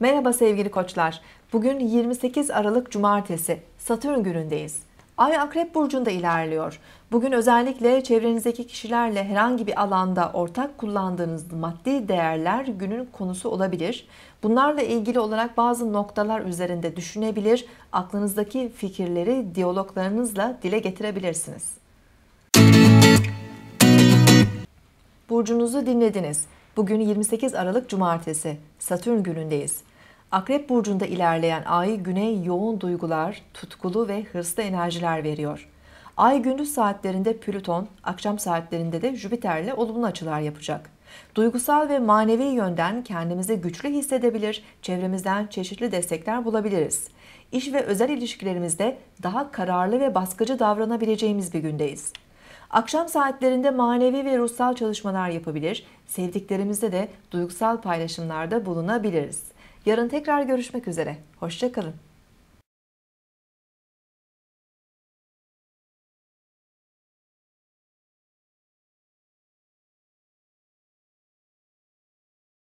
Merhaba sevgili koçlar. Bugün 28 Aralık Cumartesi. Satürn günündeyiz. Ay Akrep Burcu'nda ilerliyor. Bugün özellikle çevrenizdeki kişilerle herhangi bir alanda ortak kullandığınız maddi değerler günün konusu olabilir. Bunlarla ilgili olarak bazı noktalar üzerinde düşünebilir, aklınızdaki fikirleri diyaloglarınızla dile getirebilirsiniz. Burcunuzu dinlediniz. Bugün 28 Aralık Cumartesi, Satürn günündeyiz. Akrep burcunda ilerleyen ay güney yoğun duygular, tutkulu ve hırslı enerjiler veriyor. Ay gündüz saatlerinde Plüton, akşam saatlerinde de Jüpiter'le olumlu açılar yapacak. Duygusal ve manevi yönden kendimizi güçlü hissedebilir, çevremizden çeşitli destekler bulabiliriz. İş ve özel ilişkilerimizde daha kararlı ve baskıcı davranabileceğimiz bir gündeyiz. Akşam saatlerinde manevi ve ruhsal çalışmalar yapabilir, sevdiklerimizde de duygusal paylaşımlarda bulunabiliriz. Yarın tekrar görüşmek üzere. Hoşçakalın.